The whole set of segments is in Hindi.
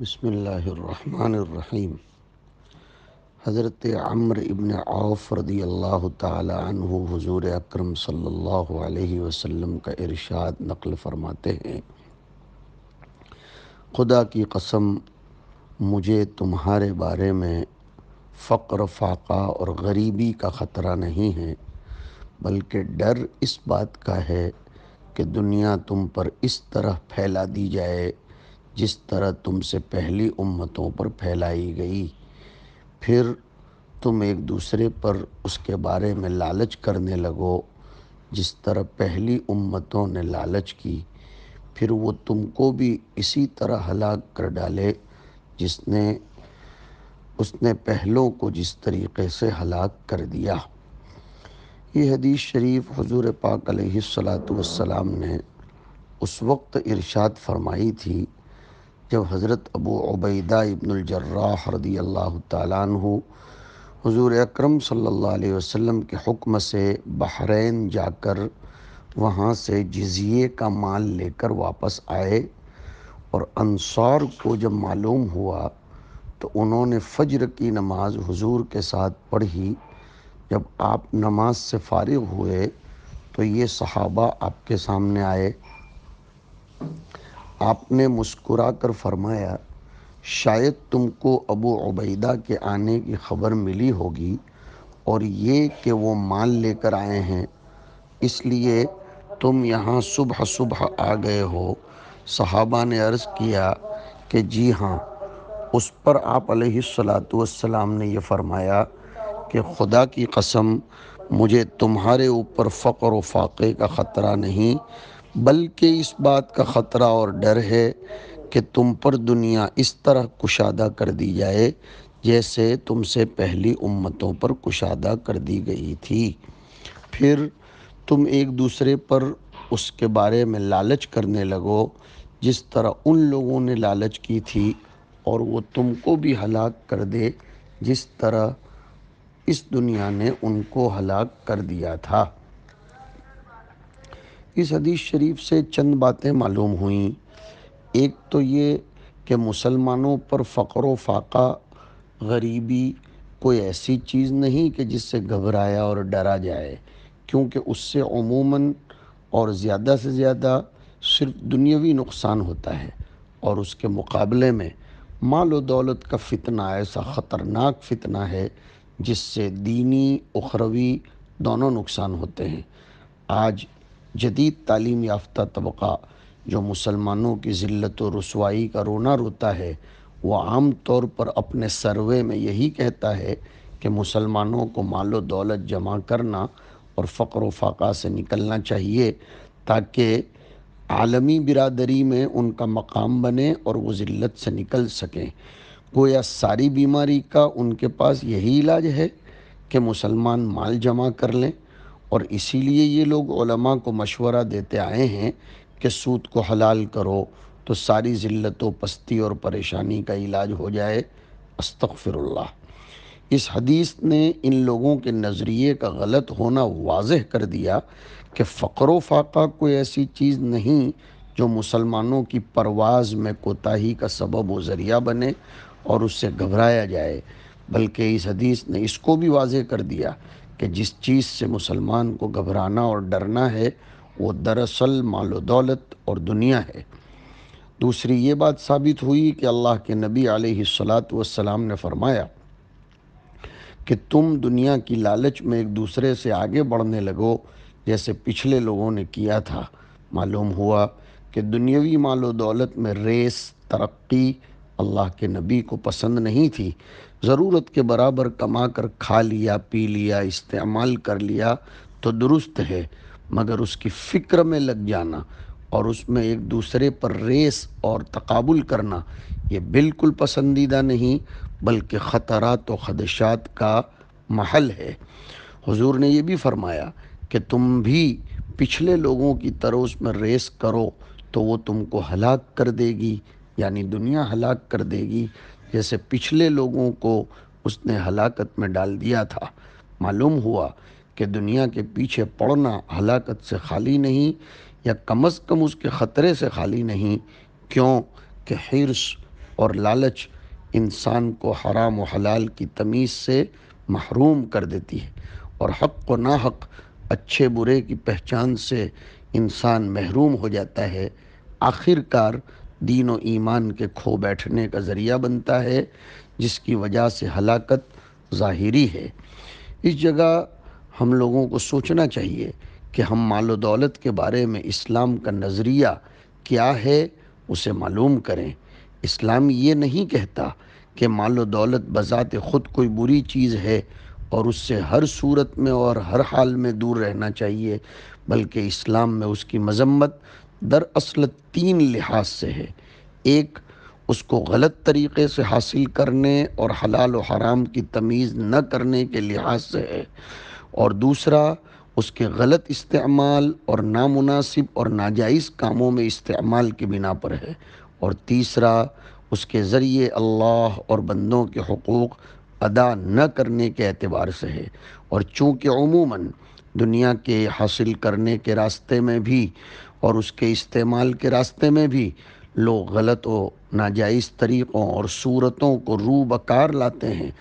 बसमीम हज़रत अम्र इबन आफ़ रदी अल्लाह तु हज़ूर अक्रम सल्लल्लाहु अलैहि का इरशाद नकल फरमाते हैं खुदा की कसम मुझे तुम्हारे बारे में फ़क्र फाका और गरीबी का ख़तरा नहीं है बल्कि डर इस बात का है कि दुनिया तुम पर इस तरह फैला दी जाए जिस तरह तुमसे पहली उम्मतों पर फैलाई गई फिर तुम एक दूसरे पर उसके बारे में लालच करने लगो जिस तरह पहली उम्मतों ने लालच की फिर वो तुमको भी इसी तरह हलाक कर डाले जिसने उसने पहलों को जिस तरीके से हलाक कर दिया ये हदीस शरीफ हजूर पाक सलात वसलाम ने उस वक्त इरशाद फरमाई थी जब हज़रत अबू अबैदा इब्नजर्राह रदी अल्लाह तु हजूर अक्रम सम के हुक्म से बहरीन जाकर वहाँ से जजिए का माल लेकर वापस आए और अनसार को जब मालूम हुआ तो उन्होंने फजर की नमाज हुजूर के साथ पढ़ी जब आप नमाज से फारिग हुए तो ये सहाबा आपके सामने आए आपने मुस्कुरा कर फरमाया शायद तुमको अबू उबैदा के आने की खबर मिली होगी और ये कि वो माल लेकर आए हैं इसलिए तुम यहाँ सुबह सुबह आ गए हो सहाबा ने अर्ज़ किया कि जी हाँ उस पर आप सलाम ने यह फरमाया कि खुदा की कसम मुझे तुम्हारे ऊपर फ़क्र व फाक़े का ख़तरा नहीं बल्कि इस बात का ख़तरा और डर है कि तुम पर दुनिया इस तरह कुशादा कर दी जाए जैसे तुमसे पहली उम्मतों पर कुशादा कर दी गई थी फिर तुम एक दूसरे पर उसके बारे में लालच करने लगो जिस तरह उन लोगों ने लालच की थी और वो तुमको भी हलाक कर दे जिस तरह इस दुनिया ने उनको हलाक कर दिया था इस हदीस शरीफ से चंद बातें मालूम हुई एक तो ये कि मुसलमानों पर फ़क्र फाका गरीबी कोई ऐसी चीज़ नहीं कि जिससे घबराया और डरा जाए क्योंकि उससे अमूमन और ज़्यादा से ज़्यादा सिर्फ दुनियावी नुकसान होता है और उसके मुकाबले में माल व दौलत का फितना ऐसा ख़तरनाक फितना है जिससे दीनी उखरवी दोनों नुकसान होते हैं आज जदीद तालीम याफ्तः तबका जो मुसलमानों की ज़िलत व रसवाई का रोना रोता है वह आम तौर पर अपने सर्वे में यही कहता है कि मुसलमानों को माल दौलत जमा करना और फ़क्र फाका से निकलना चाहिए ताकि आलमी बिरादरी में उनका मकाम बने और वो ज़िल्त से निकल सकें गोया सारी बीमारी का उनके पास यही इलाज है कि मुसलमान माल जमा कर लें और इसीलिए ये लोग को मशवरा देते आए हैं कि सूद को हलाल करो तो सारी ज़िल्लतों पस्ती और परेशानी का इलाज हो जाए अस्तफ़िरुल्लाह इस हदीस ने इन लोगों के नज़रिए का गलत होना वाजह कर दिया कि फ़क्र फाका कोई ऐसी चीज़ नहीं जो मुसलमानों की परवाज़ में कोताही का सबब व ज़रिया बने और उससे घबराया जाए बल्कि इस हदीस ने इसको भी वाजह कर दिया कि जिस चीज़ से मुसलमान को घबराना और डरना है वो दरअसल मालो दौलत और दुनिया है दूसरी ये बात साबित हुई कि अल्लाह के नबी आलत वसलाम ने फरमाया कि तुम दुनिया की लालच में एक दूसरे से आगे बढ़ने लगो जैसे पिछले लोगों ने किया था मालूम हुआ कि दुनियावी मालो दौलत में रेस तरक्की अल्लाह के नबी को पसंद नहीं थी ज़रूरत के बराबर कमा कर खा लिया पी लिया इस्तेमाल कर लिया तो दुरुस्त है मगर उसकी फ़िक्र में लग जाना और उसमें एक दूसरे पर रेस और तकबुल करना ये बिल्कुल पसंदीदा नहीं बल्कि ख़तरात व खदशात का महल है हुजूर ने यह भी फरमाया कि तुम भी पिछले लोगों की तरह उसमें रेस करो तो वो तुमको हलाक कर देगी यानी दुनिया हलाक कर देगी जैसे पिछले लोगों को उसने हलाकत में डाल दिया था मालूम हुआ कि दुनिया के पीछे पड़ना हलाकत से खाली नहीं या कम अज़ कम उसके ख़तरे से खाली नहीं क्यों कि हिरस और लालच इंसान को हराम और हलाल की तमीज़ से महरूम कर देती है और हक व हक अच्छे बुरे की पहचान से इंसान महरूम हो जाता है आखिरकार दीन व ईमान के खो बैठने का ज़रिया बनता है जिसकी वजह से हलाकत ज़ाहिरी है इस जगह हम लोगों को सोचना चाहिए कि हम माल दौलत के बारे में इस्लाम का नज़रिया क्या है उसे मालूम करें इस्लाम ये नहीं कहता कि माल दौलत बज़ात ख़ुद कोई बुरी चीज़ है और उससे हर सूरत में और हर हाल में दूर रहना चाहिए बल्कि इस्लाम में उसकी मजम्मत दरअसल तीन लिहाज से है एक उसको गलत तरीक़े से हासिल करने और हलाल और हराम की तमीज़ न करने के लिहाज से है और दूसरा उसके गलत इस्तेमाल और नामनासिब और नाजायज़ कामों में इस्तेमाल की बिना पर है और तीसरा उसके ज़रिए अल्लाह और बंदों के हकूक़ अदा न करने के एतबार से है और चूँकि अमूमन दुनिया के हासिल करने के रास्ते में भी और उसके इस्तेमाल के रास्ते में भी लोग गलत व नाजायज़ तरीक़ों और सूरतों को रू बकार लाते हैं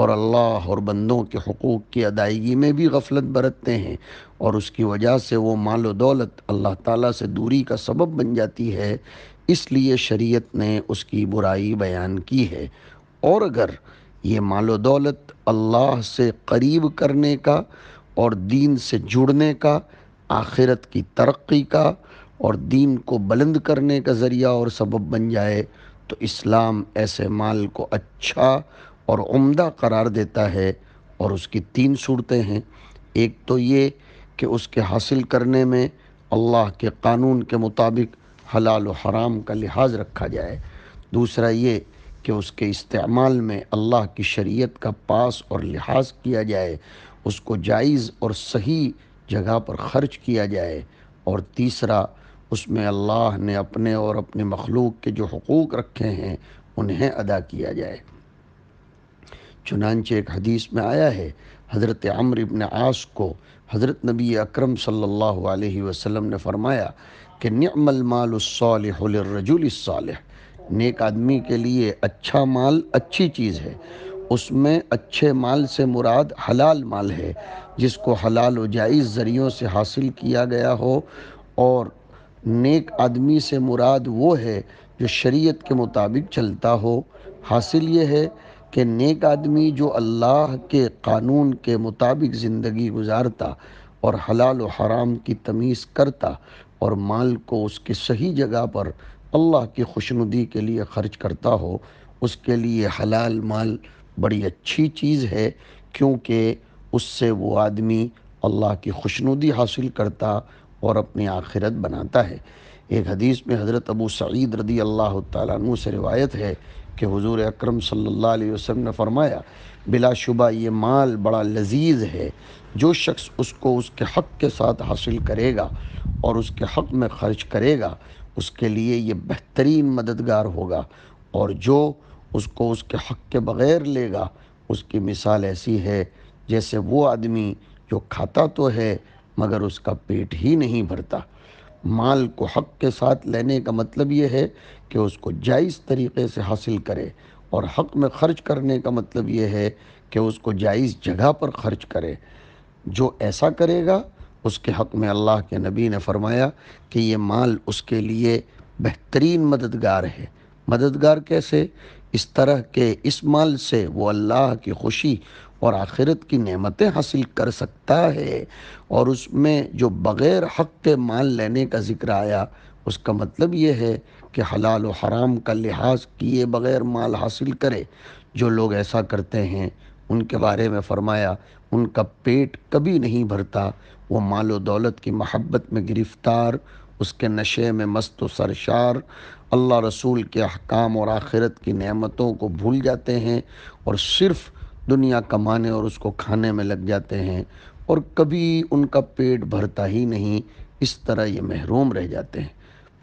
और अल्लाह और बंदों के हकूक़ की अदायगी में भी गफलत बरतते हैं और उसकी वजह से वो माल दौलत अल्लाह ताला से दूरी का सबब बन जाती है इसलिए शरीयत ने उसकी बुराई बयान की है और अगर ये मालो दौलत अल्लाह से करीब करने का और दीन से जुड़ने का आखिरत की तरक्की का और दीन को बुलंद करने का ज़रिया और सबब बन जाए तो इस्लाम ऐसे माल को अच्छा और उम्दा करार देता है और उसकी तीन सूरतें हैं एक तो ये कि उसके हासिल करने में अल्लाह के कानून के मुताबिक हलाल हराम का लिहाज रखा जाए दूसरा ये कि उसके इस्तेमाल में अल्लाह की शरीयत का पास और लिहाज किया जाए उसको जायज़ और सही जगह पर ख़र्च किया जाए और तीसरा उसमें अल्लाह ने अपने और अपने मखलूक के जो हकूक़ रखे हैं उन्हें अदा किया जाए चुनानचे एक हदीस में आया है हज़रत अमर इबन आस को हज़रत नबी अक्रम सल्ला वसम ने फरमाया कि नमल नेक आदमी के लिए अच्छा माल अच्छी चीज़ है उसमें अच्छे माल से मुराद हलाल माल है जिसको हलाल व जायज़ ज़रियों से हासिल किया गया हो और नेक आदमी से मुराद वो है जो शरीयत के मुताबिक चलता हो हासिल ये है कि नेक आदमी जो अल्लाह के कानून के मुताबिक ज़िंदगी गुजारता और हलाल हराम की तमीज़ करता और माल को उसकी सही जगह पर अल्लाह की खुशनुदी के लिए ख़र्च करता हो उसके लिए हलाल माल बड़ी अच्छी चीज़ है क्योंकि उससे वो आदमी अल्लाह की खुशनुदी हासिल करता और अपनी आखिरत बनाता है एक हदीस में हज़रत अबू सईद रदी अल्लाह तु से रिवायत है कि हुजूर अकरम सल्लल्लाहु अलैहि वसल्लम ने फरमाया बिलाशुबा ये माल बड़ा लजीज है जो शख्स उसको उसके हक़ के साथ हासिल करेगा और उसके हक़ में ख़र्च करेगा उसके लिए ये बेहतरीन मददगार होगा और जो उसको उसके हक के बग़ैर लेगा उसकी मिसाल ऐसी है जैसे वो आदमी जो खाता तो है मगर उसका पेट ही नहीं भरता माल को हक के साथ लेने का मतलब ये है कि उसको जायज़ तरीके से हासिल करे और हक में ख़र्च करने का मतलब ये है कि उसको जायज़ जगह पर ख़र्च करे जो ऐसा करेगा उसके हक़ में अल्लाह के नबी ने फरमाया कि ये माल उसके लिए बेहतरीन मददगार है मददगार कैसे इस तरह के इस माल से वो अल्लाह की खुशी और आखिरत की नेमतें हासिल कर सकता है और उसमें जो बग़ैर हक़ के माल लेने का ज़िक्र आया उसका मतलब ये है कि हलाल व हराम का लिहाज किए बग़ैर माल हासिल करे जो लोग ऐसा करते हैं उनके बारे में फरमाया उनका पेट कभी नहीं भरता वो मालो दौलत की मोहब्बत में गिरफ़्तार उसके नशे में मस्त व सरशार अल्लाह रसूल के अहकाम और आखिरत की नेमतों को भूल जाते हैं और सिर्फ़ दुनिया कमाने और उसको खाने में लग जाते हैं और कभी उनका पेट भरता ही नहीं इस तरह ये महरूम रह जाते हैं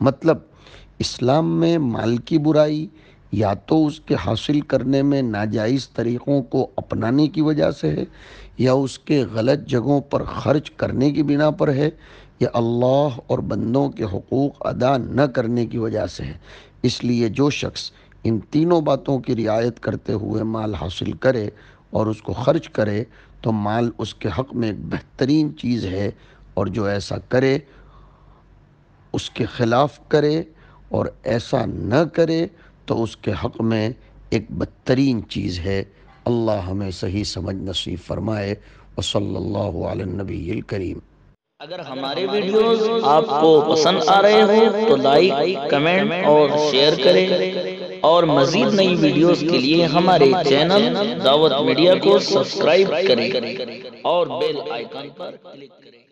मतलब इस्लाम में माल की बुराई या तो उसके हासिल करने में नाजायज़ तरीक़ों को अपनाने की वजह से है या उसके गलत जगहों पर ख़र्च करने की बिना पर है या अल्लाह और बंदों के हकूक़ अदा न करने की वजह से है इसलिए जो शख्स इन तीनों बातों की रियायत करते हुए माल हासिल करे और उसको ख़र्च करे तो माल उसके हक़ में एक बेहतरीन चीज़ है और जो ऐसा करे उसके ख़िलाफ़ करे और ऐसा न करे तो उसके हक़ में एक बदतरीन चीज़ है अल्लाह हमें सही समझ नसीब फरमाए वसल नबी करीम अगर हमारे वीडियोस आपको पसंद आ रहे हो तो लाइक कमेंट और शेयर करें और मजीद नई वीडियोस के लिए हमारे चैनल दावत मीडिया को सब्सक्राइब करें और बेल आइकन पर क्लिक करें